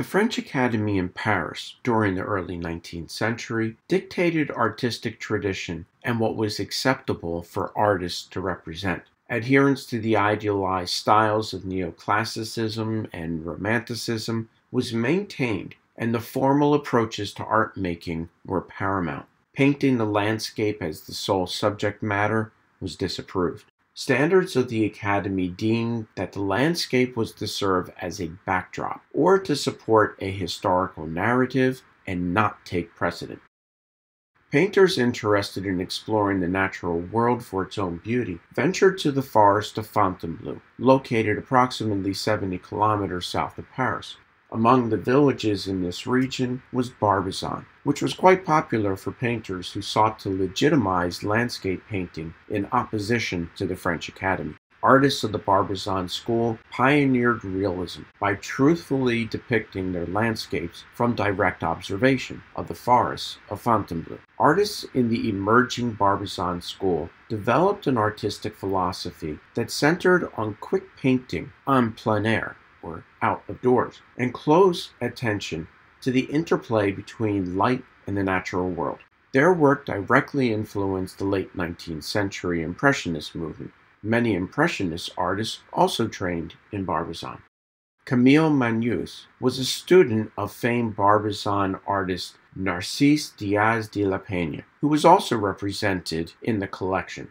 The French Academy in Paris during the early 19th century dictated artistic tradition and what was acceptable for artists to represent. Adherence to the idealized styles of neoclassicism and romanticism was maintained, and the formal approaches to art making were paramount. Painting the landscape as the sole subject matter was disapproved. Standards of the Academy deemed that the landscape was to serve as a backdrop or to support a historical narrative and not take precedent. Painters interested in exploring the natural world for its own beauty ventured to the forest of Fontainebleau, located approximately 70 kilometers south of Paris. Among the villages in this region was Barbizon, which was quite popular for painters who sought to legitimize landscape painting in opposition to the French Academy. Artists of the Barbizon school pioneered realism by truthfully depicting their landscapes from direct observation of the forests of Fontainebleau. Artists in the emerging Barbizon school developed an artistic philosophy that centered on quick painting en plein air or out of doors, and close attention to the interplay between light and the natural world. Their work directly influenced the late 19th century Impressionist movement. Many Impressionist artists also trained in Barbizon. Camille Manus was a student of famed Barbizon artist Narcisse Diaz de la Peña, who was also represented in the collection.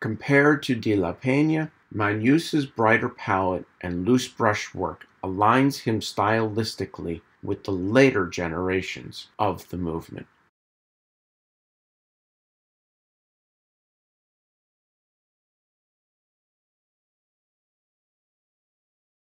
Compared to de la Peña, Manus's brighter palette and loose brushwork aligns him stylistically with the later generations of the movement.